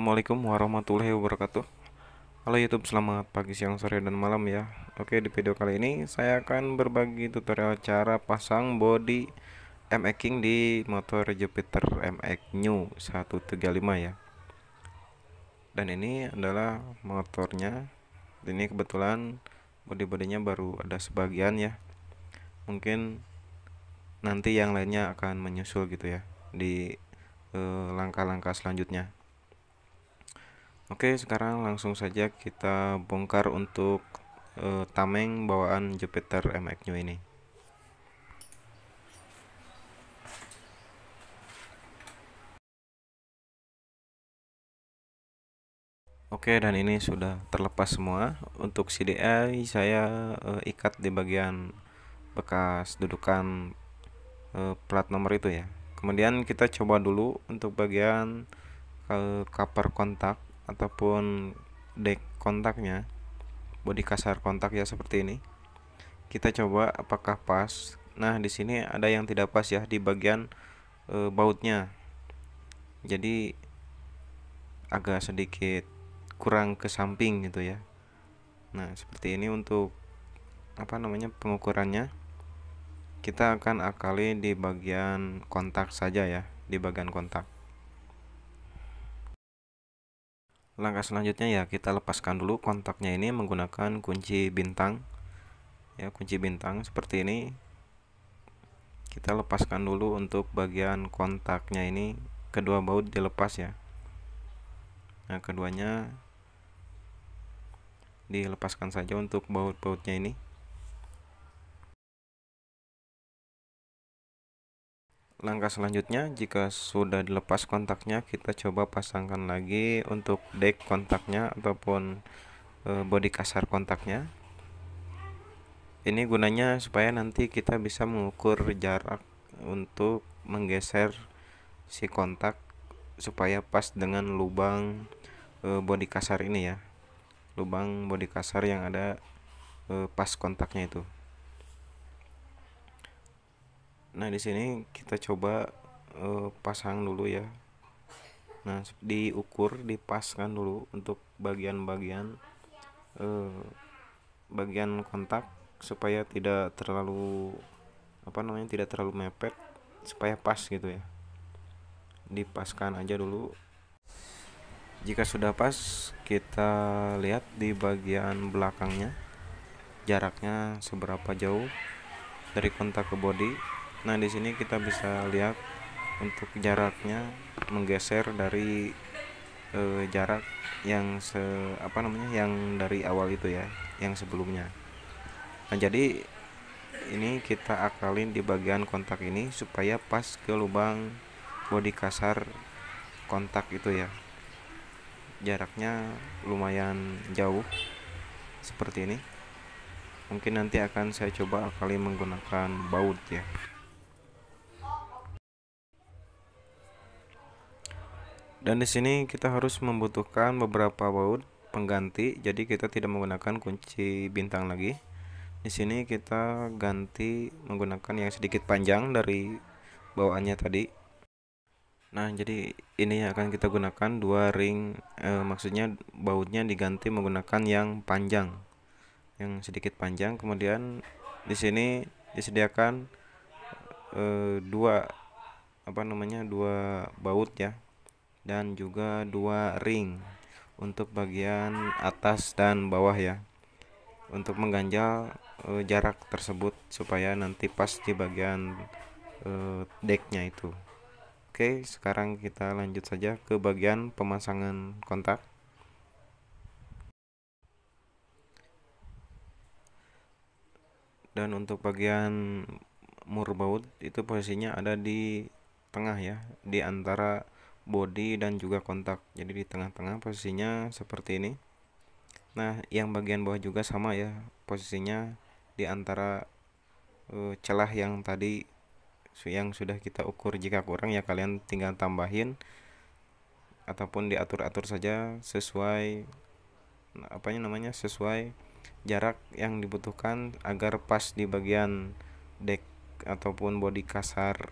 Assalamualaikum warahmatullahi wabarakatuh Halo Youtube selamat pagi siang sore dan malam ya Oke di video kali ini saya akan berbagi tutorial cara pasang body MX King di motor Jupiter MX New 135 ya Dan ini adalah motornya Ini kebetulan body-bodinya baru ada sebagian ya Mungkin nanti yang lainnya akan menyusul gitu ya Di eh, langkah-langkah selanjutnya Oke, sekarang langsung saja kita bongkar untuk e, tameng bawaan Jupiter MX New ini. Oke, dan ini sudah terlepas semua. Untuk CDI saya e, ikat di bagian bekas dudukan e, plat nomor itu ya. Kemudian kita coba dulu untuk bagian e, cover kontak ataupun deck kontaknya body kasar kontak ya seperti ini kita coba apakah pas nah di sini ada yang tidak pas ya di bagian e, bautnya jadi agak sedikit kurang ke samping gitu ya nah seperti ini untuk apa namanya pengukurannya kita akan akali di bagian kontak saja ya di bagian kontak langkah selanjutnya ya kita lepaskan dulu kontaknya ini menggunakan kunci bintang ya kunci bintang seperti ini kita lepaskan dulu untuk bagian kontaknya ini kedua baut dilepas ya nah keduanya dilepaskan saja untuk baut-bautnya ini Langkah selanjutnya, jika sudah dilepas kontaknya, kita coba pasangkan lagi untuk deck kontaknya ataupun e, body kasar kontaknya. Ini gunanya supaya nanti kita bisa mengukur jarak untuk menggeser si kontak supaya pas dengan lubang e, body kasar ini ya. Lubang body kasar yang ada e, pas kontaknya itu nah di sini kita coba uh, pasang dulu ya nah diukur dipaskan dulu untuk bagian-bagian uh, bagian kontak supaya tidak terlalu apa namanya tidak terlalu mepet supaya pas gitu ya dipaskan aja dulu jika sudah pas kita lihat di bagian belakangnya jaraknya seberapa jauh dari kontak ke body nah di sini kita bisa lihat untuk jaraknya menggeser dari eh, jarak yang se apa namanya yang dari awal itu ya yang sebelumnya nah jadi ini kita akalin di bagian kontak ini supaya pas ke lubang bodi kasar kontak itu ya jaraknya lumayan jauh seperti ini mungkin nanti akan saya coba akali menggunakan baut ya Dan di sini kita harus membutuhkan beberapa baut pengganti, jadi kita tidak menggunakan kunci bintang lagi. Di sini kita ganti menggunakan yang sedikit panjang dari bawaannya tadi. Nah, jadi ini yang akan kita gunakan dua ring eh, maksudnya bautnya diganti menggunakan yang panjang. Yang sedikit panjang kemudian di sini disediakan eh, dua apa namanya dua baut ya dan juga dua ring untuk bagian atas dan bawah ya untuk mengganjal e, jarak tersebut supaya nanti pas di bagian e, decknya itu oke sekarang kita lanjut saja ke bagian pemasangan kontak dan untuk bagian mur baut itu posisinya ada di tengah ya di antara body dan juga kontak jadi di tengah-tengah posisinya seperti ini nah yang bagian bawah juga sama ya posisinya di antara uh, celah yang tadi yang sudah kita ukur jika kurang ya kalian tinggal tambahin ataupun diatur-atur saja sesuai nah, apanya namanya sesuai jarak yang dibutuhkan agar pas di bagian deck ataupun body kasar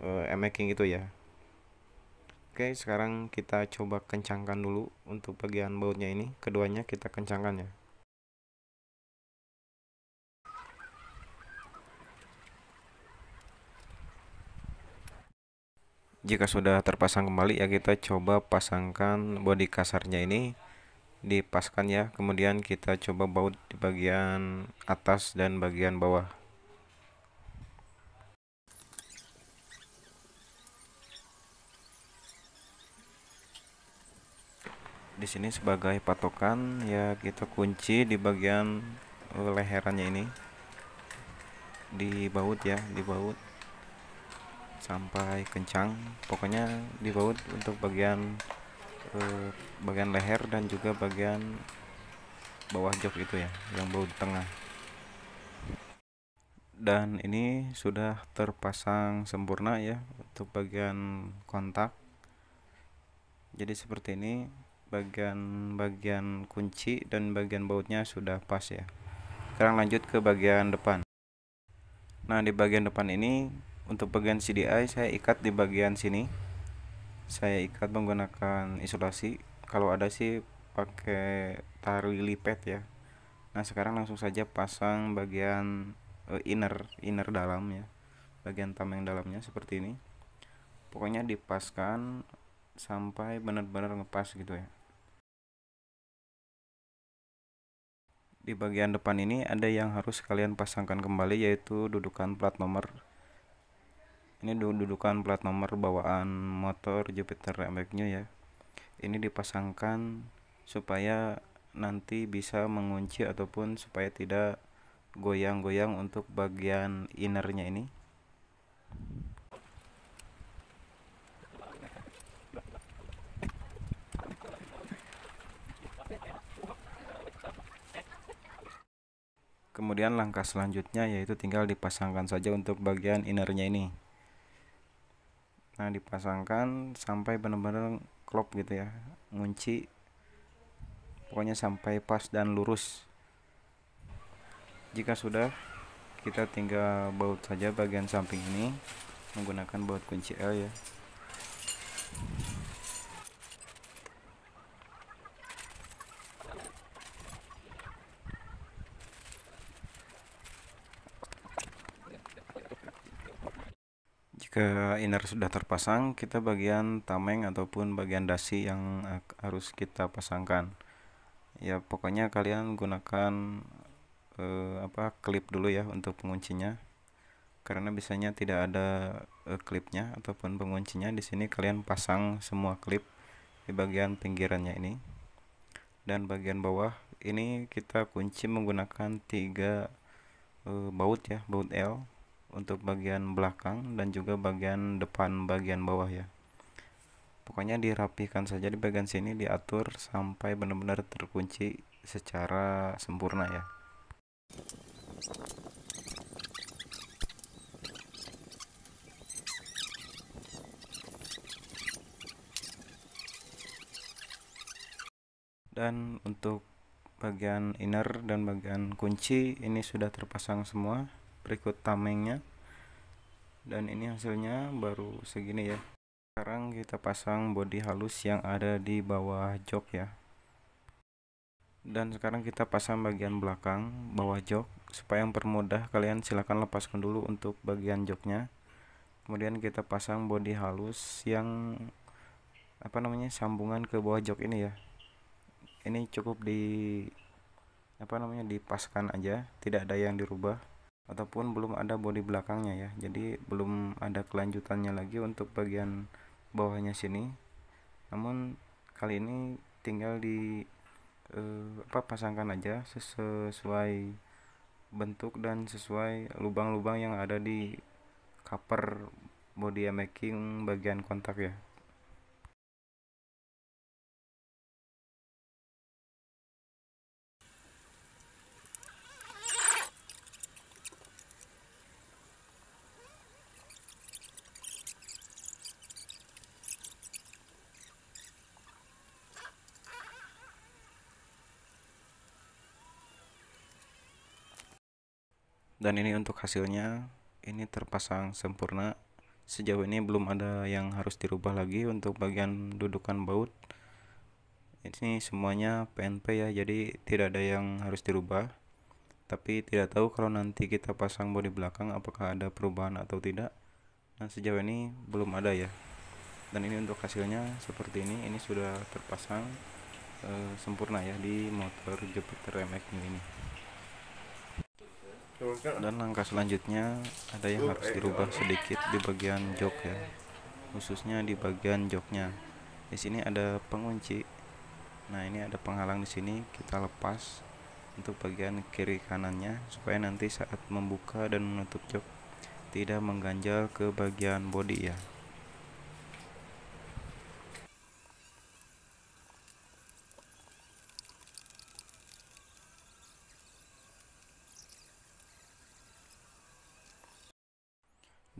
uh, eh, emaking itu ya Oke, sekarang kita coba kencangkan dulu untuk bagian bautnya ini. Keduanya kita kencangkan ya. Jika sudah terpasang kembali ya kita coba pasangkan bodi kasarnya ini. Dipaskan ya, kemudian kita coba baut di bagian atas dan bagian bawah. di sini sebagai patokan ya kita gitu, kunci di bagian leherannya ini dibaut ya dibaut sampai kencang pokoknya dibaut untuk bagian eh, bagian leher dan juga bagian bawah jok itu ya yang baut tengah dan ini sudah terpasang sempurna ya untuk bagian kontak jadi seperti ini bagian-bagian kunci dan bagian bautnya sudah pas ya sekarang lanjut ke bagian depan nah di bagian depan ini untuk bagian CDI saya ikat di bagian sini saya ikat menggunakan isolasi kalau ada sih pakai tali lipat ya nah sekarang langsung saja pasang bagian eh, inner inner dalam ya bagian tameng dalamnya seperti ini pokoknya dipaskan sampai benar-benar ngepas gitu ya Di bagian depan ini ada yang harus kalian pasangkan kembali yaitu dudukan plat nomor. Ini dudukan plat nomor bawaan motor Jupiter MX nya ya. Ini dipasangkan supaya nanti bisa mengunci ataupun supaya tidak goyang-goyang untuk bagian innernya ini. Kemudian langkah selanjutnya yaitu tinggal dipasangkan saja untuk bagian innernya ini. Nah, dipasangkan sampai benar-benar klop gitu ya. Ngunci pokoknya sampai pas dan lurus. Jika sudah, kita tinggal baut saja bagian samping ini menggunakan baut kunci L ya. ke inner sudah terpasang kita bagian tameng ataupun bagian dasi yang eh, harus kita pasangkan ya pokoknya kalian gunakan eh, apa klip dulu ya untuk penguncinya karena biasanya tidak ada eh, klipnya ataupun penguncinya di sini kalian pasang semua klip di bagian pinggirannya ini dan bagian bawah ini kita kunci menggunakan tiga eh, baut ya baut L untuk bagian belakang dan juga bagian depan bagian bawah ya pokoknya dirapikan saja di bagian sini diatur sampai benar-benar terkunci secara sempurna ya dan untuk bagian inner dan bagian kunci ini sudah terpasang semua berikut tamengnya dan ini hasilnya baru segini ya sekarang kita pasang body halus yang ada di bawah jok ya dan sekarang kita pasang bagian belakang bawah jok supaya yang permudah kalian silahkan lepaskan dulu untuk bagian joknya kemudian kita pasang body halus yang apa namanya sambungan ke bawah jok ini ya ini cukup di apa namanya dipaskan aja tidak ada yang dirubah ataupun belum ada bodi belakangnya ya jadi belum ada kelanjutannya lagi untuk bagian bawahnya sini namun kali ini tinggal di eh, apa pasangkan aja sesuai bentuk dan sesuai lubang-lubang yang ada di cover body making bagian kontak ya dan ini untuk hasilnya ini terpasang sempurna sejauh ini belum ada yang harus dirubah lagi untuk bagian dudukan baut ini semuanya PNP ya jadi tidak ada yang harus dirubah tapi tidak tahu kalau nanti kita pasang bodi belakang apakah ada perubahan atau tidak nah sejauh ini belum ada ya dan ini untuk hasilnya seperti ini ini sudah terpasang e, sempurna ya di motor Jupiter MX ini dan langkah selanjutnya ada yang oh, harus eh, dirubah eh. sedikit di bagian jok ya khususnya di bagian joknya di sini ada pengunci nah ini ada penghalang di sini kita lepas untuk bagian kiri kanannya supaya nanti saat membuka dan menutup jok tidak mengganjal ke bagian body ya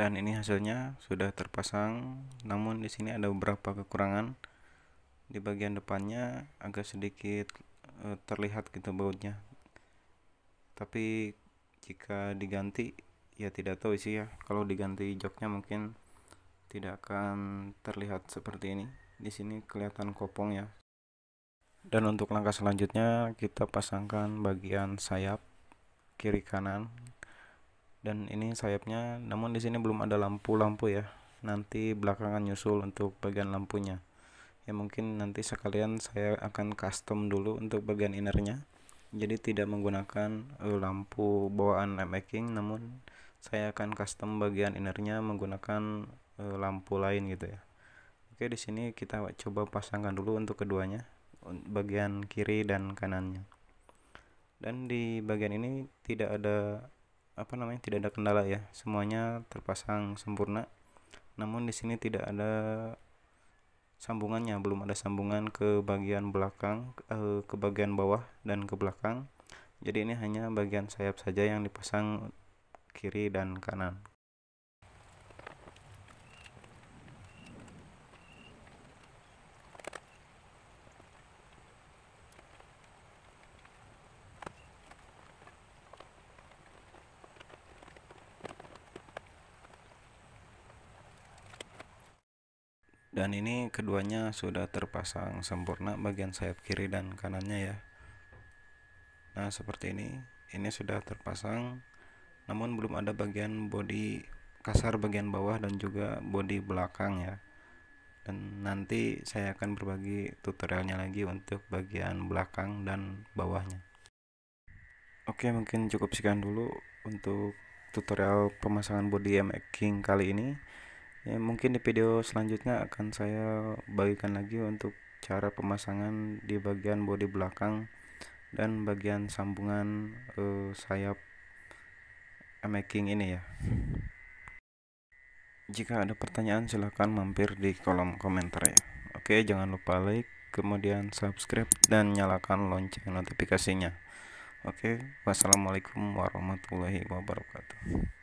dan ini hasilnya sudah terpasang namun di sini ada beberapa kekurangan di bagian depannya agak sedikit eh, terlihat gitu bautnya tapi jika diganti ya tidak tahu sih ya kalau diganti joknya mungkin tidak akan terlihat seperti ini di sini kelihatan kopong ya dan untuk langkah selanjutnya kita pasangkan bagian sayap kiri kanan dan ini sayapnya namun di sini belum ada lampu-lampu ya nanti belakangan nyusul untuk bagian lampunya ya mungkin nanti sekalian saya akan custom dulu untuk bagian innernya jadi tidak menggunakan eh, lampu bawaan making namun saya akan custom bagian innernya menggunakan eh, lampu lain gitu ya oke di sini kita coba pasangkan dulu untuk keduanya bagian kiri dan kanannya dan di bagian ini tidak ada apa namanya tidak ada kendala ya semuanya terpasang sempurna namun di sini tidak ada sambungannya belum ada sambungan ke bagian belakang eh, ke bagian bawah dan ke belakang jadi ini hanya bagian sayap saja yang dipasang kiri dan kanan dan ini keduanya sudah terpasang sempurna bagian sayap kiri dan kanannya ya nah seperti ini ini sudah terpasang namun belum ada bagian body kasar bagian bawah dan juga body belakang ya dan nanti saya akan berbagi tutorialnya lagi untuk bagian belakang dan bawahnya oke mungkin cukup sekian dulu untuk tutorial pemasangan body MX King kali ini ya mungkin di video selanjutnya akan saya bagikan lagi untuk cara pemasangan di bagian bodi belakang dan bagian sambungan uh, sayap making ini ya jika ada pertanyaan silahkan mampir di kolom komentar ya oke jangan lupa like kemudian subscribe dan nyalakan lonceng notifikasinya oke wassalamualaikum warahmatullahi wabarakatuh